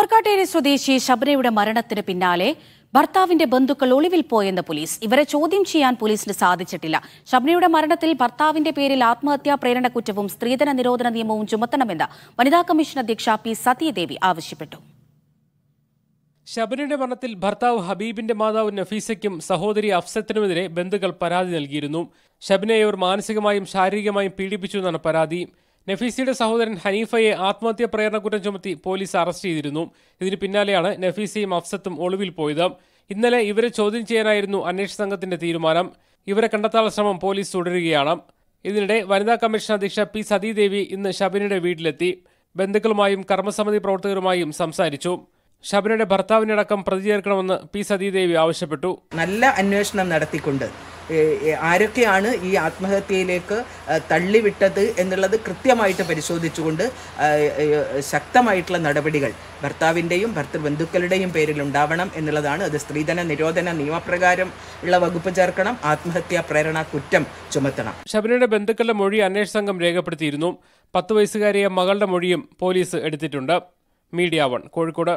ഓർക്കാട്ടേരി സ്വദേശി ശബരയുടെ മരണത്തിന് പിന്നാലെ ഭർത്താവിന്റെ ബന്ധുക്കൾ ഒളിവിൽ പോയെന്ന് പോലീസ് ഇവരെ ചോദ്യം ചെയ്യാൻ പോലീസിന് സാധിച്ചിട്ടില്ല ശബനയുടെ മരണത്തിൽ ഭർത്താവിന്റെ പേരിൽ ആത്മഹത്യാ പ്രേരണ കുറ്റവും സ്ത്രീധന നിരോധന നിയമവും ചുമത്തണമെന്ന് വനിതാ കമ്മീഷൻ അധ്യക്ഷ പി സത്യദേവി ആവശ്യപ്പെട്ടു ശബരിയുടെ മരണത്തിൽ ഭർത്താവ് ഹബീബിന്റെ മാതാവ് നഫീസയ്ക്കും സഹോദരി അഫ്സത്തിനുമെതിരെ ബന്ധുക്കൾ പരാതി നൽകിയിരുന്നു ശബനയെ അവർ മാനസികമായും ശാരീരികമായും പീഡിപ്പിച്ചു എന്നാണ് പരാതി നഫീസിയുടെ സഹോദരൻ ഹനീഫയെ ആത്മഹത്യ പ്രേരണ കുറ്റം ചുമത്തി പോലീസ് അറസ്റ്റ് ചെയ്തിരുന്നു ഇതിന് പിന്നാലെയാണ് നഫീസയും അഫ്സത്തും ഒളിവിൽ പോയത് ഇന്നലെ ഇവരെ ചോദ്യം ചെയ്യാനായിരുന്നു അന്വേഷണ സംഘത്തിന്റെ തീരുമാനം ഇവരെ കണ്ടെത്താനുള്ള ശ്രമം പോലീസ് തുടരുകയാണ് ഇതിനിടെ വനിതാ കമ്മീഷൻ അധ്യക്ഷ പി സതീദേവി ഇന്ന് ഷബിനയുടെ വീട്ടിലെത്തി ബന്ധുക്കളുമായും കർമ്മസമിതി പ്രവർത്തകരുമായും സംസാരിച്ചു ഷബിനയുടെ ഭർത്താവിനടക്കം പ്രതി ചേർക്കണമെന്ന് പി സതീദേവി ആവശ്യപ്പെട്ടു നല്ല അന്വേഷണം നടത്തിക്കൊണ്ട് ആരൊക്കെയാണ് ഈ ആത്മഹത്യയിലേക്ക് തള്ളിവിട്ടത് എന്നുള്ളത് കൃത്യമായിട്ട് പരിശോധിച്ചുകൊണ്ട് ശക്തമായിട്ടുള്ള നടപടികൾ ഭർത്താവിൻ്റെയും ഭർത്തൃബന്ധുക്കളുടെയും പേരിലുണ്ടാവണം എന്നുള്ളതാണ് അത് സ്ത്രീധന നിരോധന നിയമപ്രകാരം ഉള്ള വകുപ്പ് ചേർക്കണം ആത്മഹത്യാ പ്രേരണ കുറ്റം ചുമത്തണം ശബരിയുടെ ബന്ധുക്കളുടെ മൊഴി അന്വേഷണ സംഘം രേഖപ്പെടുത്തിയിരുന്നു പത്ത് വയസ്സുകാരിയ മകളുടെ മൊഴിയും പോലീസ് എടുത്തിട്ടുണ്ട് മീഡിയ വൺ കോഴിക്കോട്